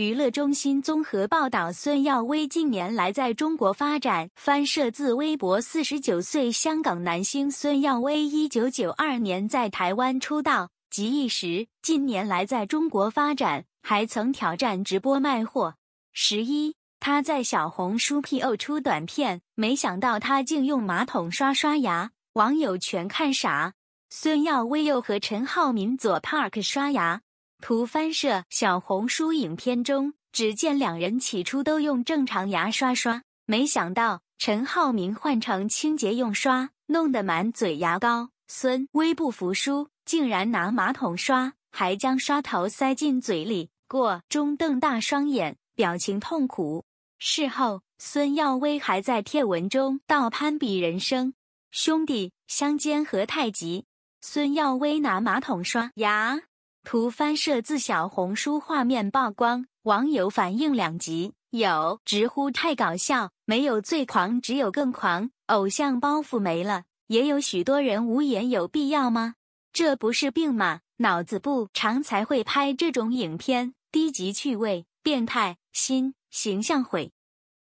娱乐中心综合报道：孙耀威近年来在中国发展。翻摄自微博。四十九岁香港男星孙耀威，一九九二年在台湾出道即一时。近年来在中国发展，还曾挑战直播卖货。十一，他在小红书 PO 出短片，没想到他竟用马桶刷刷牙，网友全看傻。孙耀威又和陈浩民左 Park 刷牙。图翻社小红书影片中，只见两人起初都用正常牙刷刷，没想到陈浩民换成清洁用刷，弄得满嘴牙膏。孙威不服输，竟然拿马桶刷，还将刷头塞进嘴里，过中瞪大双眼，表情痛苦。事后，孙耀威还在帖文中道：“攀比人生，兄弟相煎何太急。”孙耀威拿马桶刷牙。图翻摄自小红书，画面曝光，网友反应两极，有直呼太搞笑，没有最狂，只有更狂，偶像包袱没了；也有许多人无言，有必要吗？这不是病吗？脑子不长才会拍这种影片，低级趣味，变态，心形象毁。